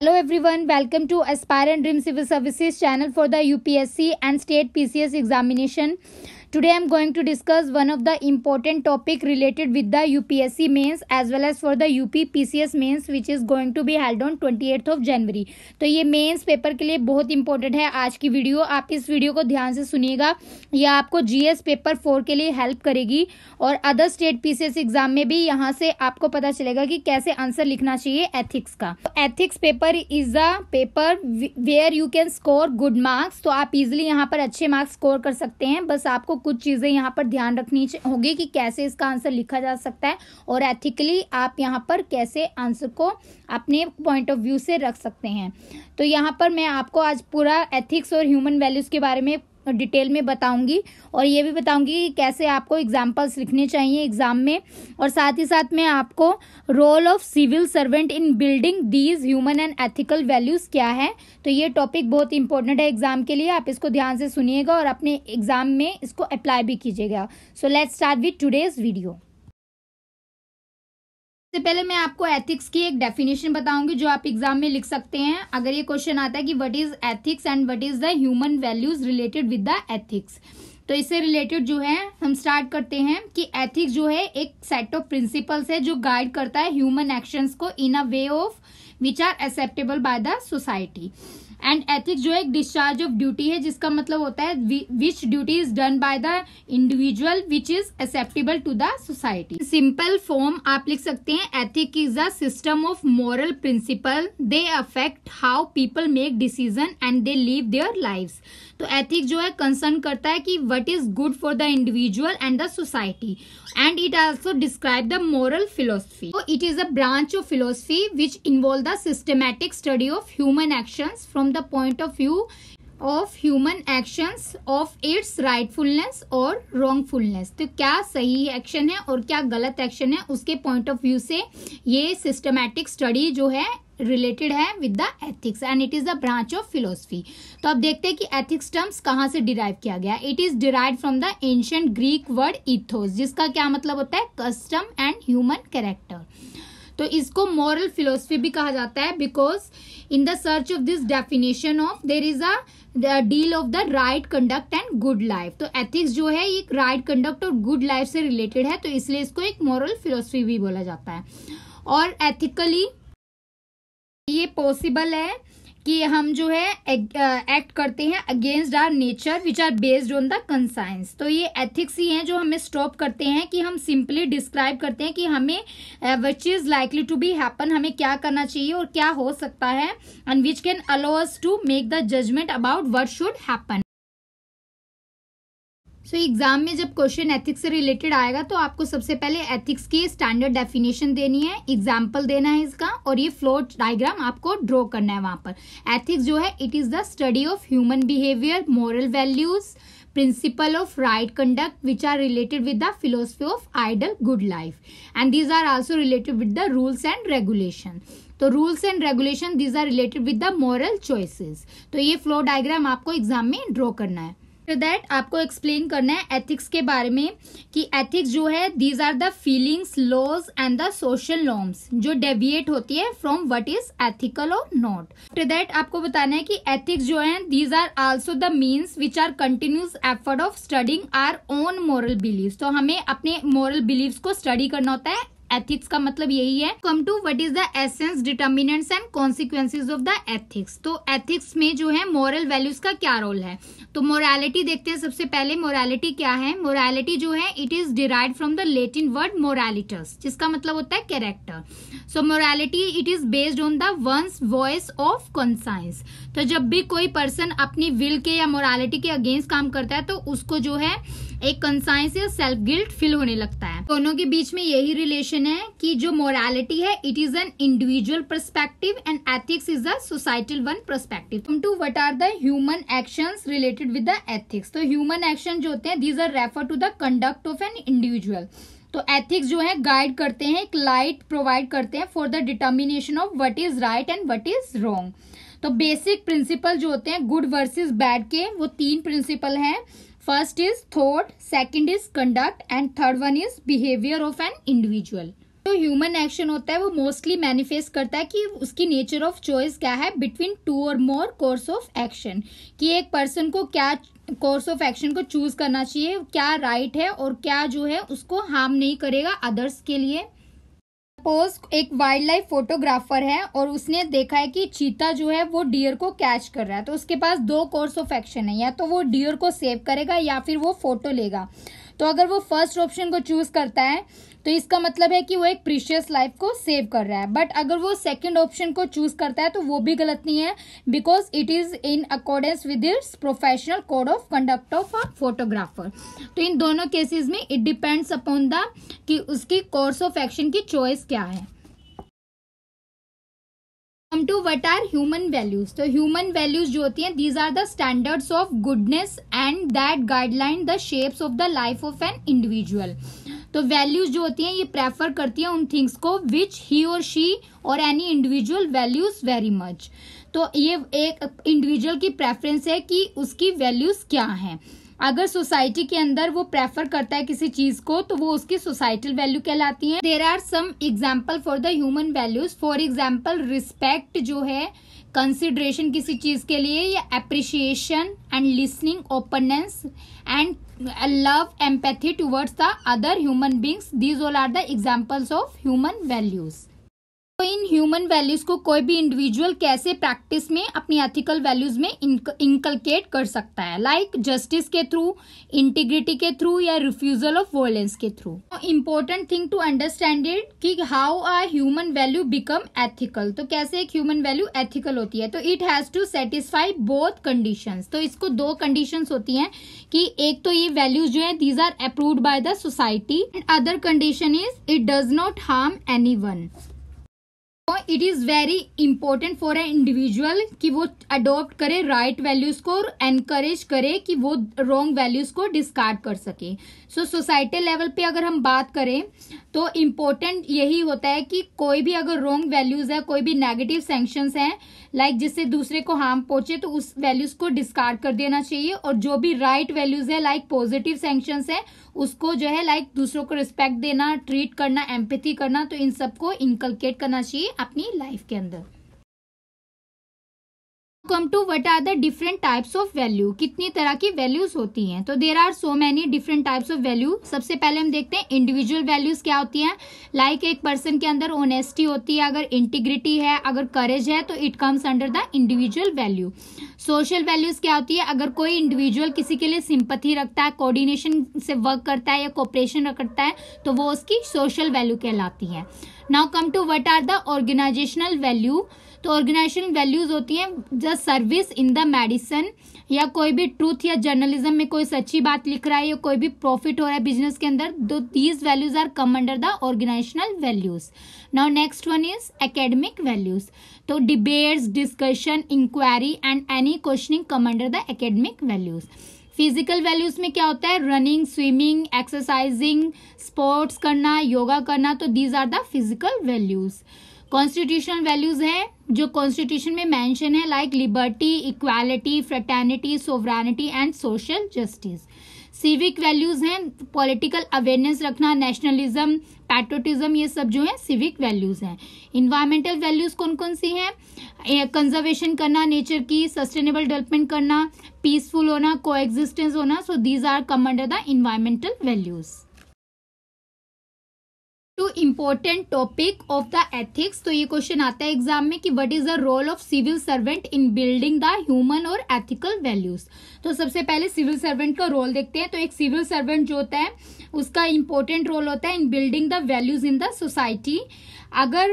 Hello everyone, welcome to Aspire and Dream Civil Services channel for the UPSC and State PCS examination. today am going to discuss one of the important topic related with the upsc for as well as for the up pcs mains which is going to be held on 28th of January तो ये mains paper के लिए बहुत important है आज की video आप इस वीडियो को ध्यान से सुनिएगा यह आपको जीएस पेपर फोर के लिए हेल्प करेगी और अदर स्टेट पीसीएस एग्जाम में भी यहाँ से आपको पता चलेगा कि कैसे आंसर लिखना चाहिए एथिक्स का ethics paper is a paper where you can score good marks तो आप इजिली यहाँ पर अच्छे मार्क्स स्कोर कर सकते हैं बस आपको कुछ चीज़ें यहाँ पर ध्यान रखनी होगी कि कैसे इसका आंसर लिखा जा सकता है और एथिकली आप यहाँ पर कैसे आंसर को अपने पॉइंट ऑफ व्यू से रख सकते हैं तो यहाँ पर मैं आपको आज पूरा एथिक्स और ह्यूमन वैल्यूज़ के बारे में डिटेल में बताऊंगी और ये भी बताऊंगी कि कैसे आपको एग्जाम्पल्स लिखने चाहिए एग्जाम में और साथ ही साथ मैं आपको role of civil servant in building these human and ethical values क्या है तो ये टॉपिक बहुत इंपॉर्टेंट है एग्जाम के लिए आप इसको ध्यान से सुनिएगा और अपने एग्जाम में इसको अप्लाई भी कीजिएगा so let's start with today's video सबसे पहले मैं आपको एथिक्स की एक डेफिनेशन बताऊंगी जो आप एग्जाम में लिख सकते हैं अगर ये क्वेश्चन आता है कि what is ethics and what is the human values related with the ethics तो इससे रिलेटेड जो है हम स्टार्ट करते हैं कि एथिक्स जो है एक सेट ऑफ प्रिंसिपल्स है जो गाइड करता है ह्यूमन एक्शंस को in a way of which are acceptable by the society and ethics जो है एक डिस्चार्ज ऑफ ड्यूटी है जिसका मतलब होता है which duty is done by the individual which is acceptable to the society simple form आप लिख सकते हैं ethic is a system of moral principle they affect how people make decision and they live their life तो ethics जो है concern करता है कि what is good for the individual and the society and it also describes the moral philosophy. So it is a branch of philosophy which involves the systematic study of human actions from the point of view of human actions of its rightfulness और wrongfulness तो क्या सही action है और क्या गलत action है उसके पॉइंट ऑफ व्यू से ये सिस्टमैटिक स्टडी जो है रिलेटेड है with the ethics and it is the branch of philosophy तो अब देखते हैं कि एथिक्स टर्म्स कहाँ से डिराइव किया गया it is derive from the ancient Greek word ethos जिसका क्या मतलब होता है कस्टम एंड ह्यूमन कैरेक्टर तो इसको मॉरल फिलोसफी भी कहा जाता है because in the search of this definition of there is a deal of the right conduct and good life तो एथिक्स जो है एक राइट कंडक्ट और गुड लाइफ से रिलेटेड है तो इसलिए इसको एक मॉरल फिलोसफी भी बोला जाता है और एथिकली ये पॉसिबल है कि हम जो है एक्ट करते हैं against our nature which are based on the conscience तो ये एथिक्स ही हैं जो हमें स्टॉप करते हैं कि हम सिंपली डिस्क्राइब करते हैं कि हमें which is likely to be happen हमें क्या करना चाहिए और क्या हो सकता है and which can allow us to make the judgement about what should happen so so, exam में जब क्वेश्चन एथिक्स से रिलेटेड आएगा तो आपको सबसे पहले एथिक्स की स्टैंडर्ड डेफिनेशन देनी है एग्जाम्पल देना है इसका और ये फ्लो डायग्राम आपको ड्रॉ करना है वहां पर एथिक्स जो है it is the study of human behaviour moral values principle of right conduct which are related with the philosophy of ideal good life and these are also related with the rules and regulation तो rules and regulation these are related with the moral choices तो ये flow diagram आपको exam में draw करना है after that आपको explain करना है एथिक्स के बारे में कि एथिक्स जो है these are the feelings laws and the social norms जो डेविएट होती है फ्रॉम वट इज एथिकल और नॉट आफ्टर दैट आपको बताना है कि एथिक्स जो है these are also the means which are continuous effort of studying our own moral belief तो हमें अपने मॉरल बिलीव को स्टडी करना होता है एथिक्स का मतलब यही है come to what is the essence determinants and consequences of the ethics तो एथिक्स में जो है मॉरल वैल्यूज का क्या रोल है तो मोरालिटी देखते हैं सबसे पहले मोरालिटी क्या है मोरालिटी जो है it is derive from the Latin word moralitas जिसका मतलब होता है character so morality it is based on the one's voice of conscience तो जब भी कोई पर्सन अपनी विल के या मोरालिटी के अगेंस्ट काम करता है तो उसको जो है एक कंसाइंस या सेल्फ गिल्ट फील होने लगता है दोनों के बीच में यही रिलेशन है कि जो मोरालिटी है it is an individual perspective and ethics is a societal one perspective come to what are the human action related with the ethics तो ह्यूमन एक्शन जो होते हैं these are refer to the conduct of an individual तो ethics जो है guide करते हैं एक लाइट प्रोवाइड करते हैं for the determination of what is right and what is wrong तो बेसिक प्रिंसिपल जो होते हैं गुड वर्सेस बैड के वो तीन प्रिंसिपल हैं first is thought second is conduct and third one is behaviour of an individual जो human action होता है वो मोस्टली मैनिफेस्ट करता है कि उसकी नेचर ऑफ चॉइस क्या है बिटवीन टू और मोर कोर्स ऑफ एक्शन कि एक पर्सन को क्या कोर्स ऑफ एक्शन को चूज करना चाहिए क्या राइट right है और क्या जो है उसको हार्म नहीं करेगा अदर्स के लिए सपोज एक वाइल्ड लाइफ फोटोग्राफर है और उसने देखा है कि चीता जो है वो डियर को कैच कर रहा है तो उसके पास दो कोर्स ऑफ एक्शन है या तो वो डियर को सेव करेगा या फिर वो फोटो लेगा तो अगर वो फर्स्ट ऑप्शन को चूज़ करता है तो इसका मतलब है कि वो एक प्रीशियस लाइफ को सेव कर रहा है बट अगर वो सेकंड ऑप्शन को चूज करता है तो वो भी गलत नहीं है because it is in accordance with its professional code of conduct of a photographer तो इन दोनों केसेस में इट डिपेंड्स अपॉन द कि उसकी कोर्स ऑफ एक्शन की चॉइस क्या है come to what are human values तो ह्यूमन वैल्यूज जो होती हैं these are the standards of goodness and that guideline the shapes of the life of an individual तो वैल्यूज जो होती हैं ये प्रेफर करती हैं उन थिंग्स को विच ही or she or any individual values very much तो ये एक इंडिविजुअल की प्रेफरेंस है कि उसकी वैल्यूज क्या हैं अगर सोसाइटी के अंदर वो प्रेफर करता है किसी चीज को तो वो उसकी सोसाइटल वैल्यू कहलाती है there are some example for the human values for example respect जो है कंसिडरेशन किसी चीज के लिए या appreciation and listening openness and love empathy towards the other human beings these all are the examples of human values तो in human values को कोई भी इंडिविजुअल कैसे प्रैक्टिस में अपनी एथिकल वैल्यूज में इंकलकेट कर सकता है लाइक like जस्टिस के थ्रू इंटीग्रिटी के थ्रू या रिफ्यूजल ऑफ वॉयलेंस के through important thing to understand it कि how are human value become ethical तो कैसे एक ह्यूमन वैल्यू एथिकल होती है तो it has to satisfy both condition तो इसको दो कंडीशन होती है कि एक तो ये वैल्यूज जो है these are approved by the society and other condition is it does not harm any con it is very important for a individual कि वो अडोप्ट करे राइट वैल्यूज को और एनकरेज करे कि वो रॉन्ग वैल्यूज को डिस्कार्ड कर सके सो सोसाइटी लेवल पे अगर हम बात करें तो इम्पोर्टेंट यही होता है कि कोई भी अगर रॉन्ग वैल्यूज है कोई भी नेगेटिव सेंक्शन है लाइक जिससे दूसरे को हार्म पहुंचे तो उस वैल्यूज को डिस्कार्ड कर देना चाहिए और जो भी राइट right वैल्यूज है लाइक पॉजिटिव सेंक्शन है उसको जो है लाइक दूसरों को रिस्पेक्ट देना ट्रीट करना एम्पेथी करना तो इन सबको इंकलकेट करना चाहिए अपने अपनी लाइफ के अंदर come to what are the different types of value कितनी तरह की वैल्यूज होती हैं तो there are so many different types of value सबसे पहले हम देखते हैं इंडिविजुअल वैल्यूज क्या होती हैं लाइक like एक पर्सन के अंदर ओनेस्टी होती है अगर इंटीग्रिटी है अगर करेज है तो it comes under the individual value social values क्या होती है अगर कोई इंडिविजुअल किसी के लिए सिंपथी रखता है कोऑर्डिनेशन से वर्क करता है या कोऑपरेशन रखता है तो वो उसकी सोशल वैल्यू कहलाती है now come to what are the organisational value तो ऑर्गेनाइजेशन वैल्यूज होती हैं just service in the medicine या कोई भी ट्रूथ या जर्नलिज्म में कोई सच्ची बात लिख रहा है या कोई भी प्रॉफिट हो रहा है बिजनेस के अंदर दो these values are come under the organisational values now next one is academic values तो debates discussion inquiry and any questioning come under the academic values physical values में क्या होता है रनिंग स्विमिंग एक्सरसाइजिंग स्पोर्ट्स करना योगा करना तो these are the physical values constitutional values हैं जो कॉन्स्टिट्यूशन में मेंशन है like liberty equality fraternity sovereignty and social justice civic values हैं पॉलिटिकल अवेयरनेस रखना नेशनलिज्म पैट्रोटिज्म ये सब जो है सिविक वैल्यूज हैं इन्वायरमेंटल वैल्यूज कौन कौन सी हैं कंजर्वेशन करना नेचर की सस्टेनेबल डेवलपमेंट करना पीसफुल होना को होना so these are come under the environmental values two important topic of the ethics तो ये क्वेश्चन आता है एग्जाम में कि what is the role of civil servant in building the human और एथिकल वैल्यूज तो सबसे पहले सिविल सर्वेंट का रोल देखते हैं तो एक सिविल सर्वेंट जो होता है उसका इम्पोर्टेंट रोल होता है in building the values in the society अगर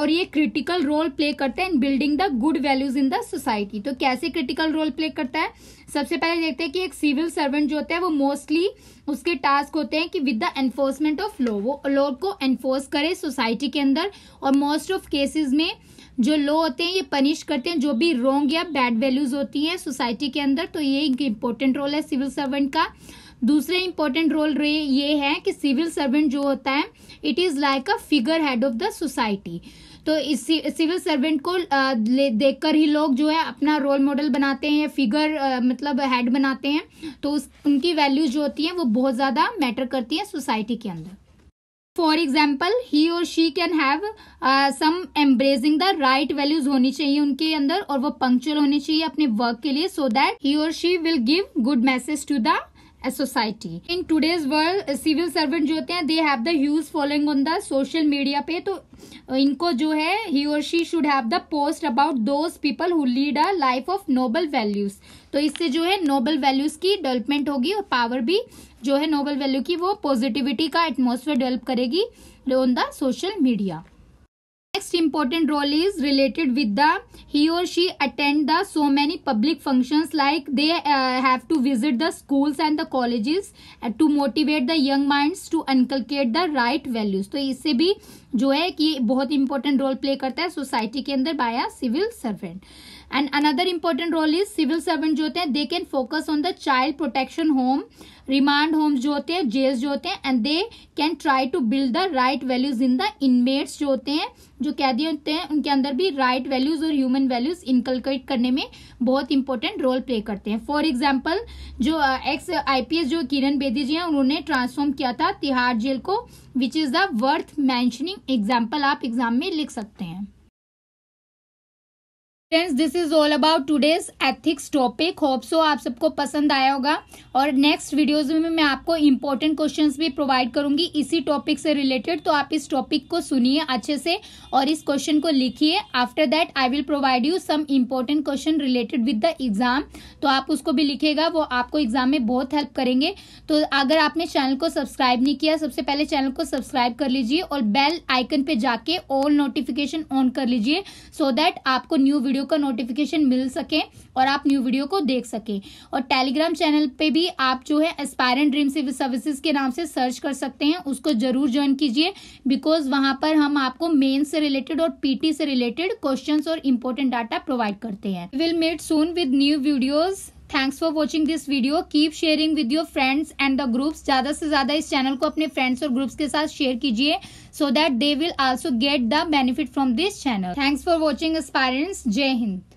और ये क्रिटिकल रोल प्ले करते हैं in building the good values in the society तो कैसे क्रिटिकल रोल प्ले करता है सबसे पहले देखते हैं कि एक सिविल सर्वेंट जो होता है वो मोस्टली उसके टास्क होते हैं कि with the enforcement of law वो लॉ को एनफोर्स करे सोसाइटी के अंदर और मोस्ट ऑफ केसेस में जो लो होते हैं ये पनिश करते हैं जो भी रॉन्ग या बैड वैल्यूज होती हैं सोसाइटी के अंदर तो ये एक इम्पोर्टेंट रोल है सिविल सर्वेंट का दूसरे इम्पोर्टेंट रोल ये है कि सिविल सर्वेंट जो होता है it is like a figurehead of the society तो इसी सिविल सर्वेंट को देखकर ही लोग जो है अपना रोल मॉडल बनाते हैं फिगर मतलब हेड बनाते हैं तो उस उनकी वैल्यूज जो होती है वो बहुत ज़्यादा मैटर करती है सोसाइटी के अंदर for example he or she can have some embracing the right values होनी चाहिए उनके अंदर और वो पंक्चुअल होनी चाहिए अपने वर्क के लिए सो that he or she will give good message to the society in today's world civil servant जो होते हैं they have the huge following on the social media पे तो uh, इनको जो है he or she should have the post about those people who lead a life of noble values तो इससे जो है नोबल वैल्यूज की डेवलपमेंट होगी और पावर भी जो है नोबल वैल्यू की वो पॉजिटिविटी का एटमोसफेयर डेवलप करेगी on the social media next important role is related with the he or she attend the so many public functions like they uh, have to visit the schools and the colleges uh, to motivate the young minds to inculcate the right values तो इससे भी जो है कि बहुत important role play करता है society के अंदर by a civil servant and another important role is civil servant जो होते हैं they can focus on the child protection home remand homes जो होते हैं जेल्स जो होते हैं and they can try to build the right values in the inmates जो होते हैं जो कैदी होते हैं उनके अंदर भी राइट वैल्यूज और ह्यूमन वैल्यूज इनकलकेट करने में बहुत इंपॉर्टेंट रोल प्ले करते हैं फॉर एग्जाम्पल जो एक्स आईपीएस जो किरण बेदी जी हैं उन्होंने ट्रांसफॉर्म किया था तिहाड़ जेल को which is the worth mentioning example आप एग्जाम में लिख सकते हैं friends this is all about today's ethics topic hope so आप सबको पसंद आया होगा और नेक्स्ट वीडियोज में मैं आपको इंपॉर्टेंट क्वेश्चन भी प्रोवाइड करूंगी इसी टॉपिक से रिलेटेड तो आप इस टॉपिक को सुनिए अच्छे से और इस क्वेश्चन को लिखिए after that I will provide you some important question related with the exam तो आप उसको भी लिखिएगा वो आपको एग्जाम में बहुत हेल्प करेंगे तो अगर आपने चैनल को सब्सक्राइब नहीं किया सबसे पहले चैनल को सब्सक्राइब कर लीजिए और बेल आइकन पे जाके ऑल नोटिफिकेशन ऑन कर लीजिए सो so दैट आपको न्यू वीडियो वीडियो का नोटिफिकेशन मिल सके और आप न्यू वीडियो को देख सके और टेलीग्राम चैनल पे भी आप जो है एस्पायरेंट ड्रीम सर्विसेज के नाम से सर्च कर सकते हैं उसको जरूर ज्वाइन कीजिए बिकॉज वहाँ पर हम आपको मेन से रिलेटेड और पीटी से रिलेटेड क्वेश्चन और इम्पोर्टेंट डाटा प्रोवाइड करते हैं will meet soon with new videos thanks for watching this video keep sharing with your friends and the groups ज़्यादा से ज़्यादा इस चैनल को अपने फ्रेंड्स और ग्रुप्स के साथ शेयर कीजिए so that they will also get the benefit from this channel thanks for watching aspirants जय हिंद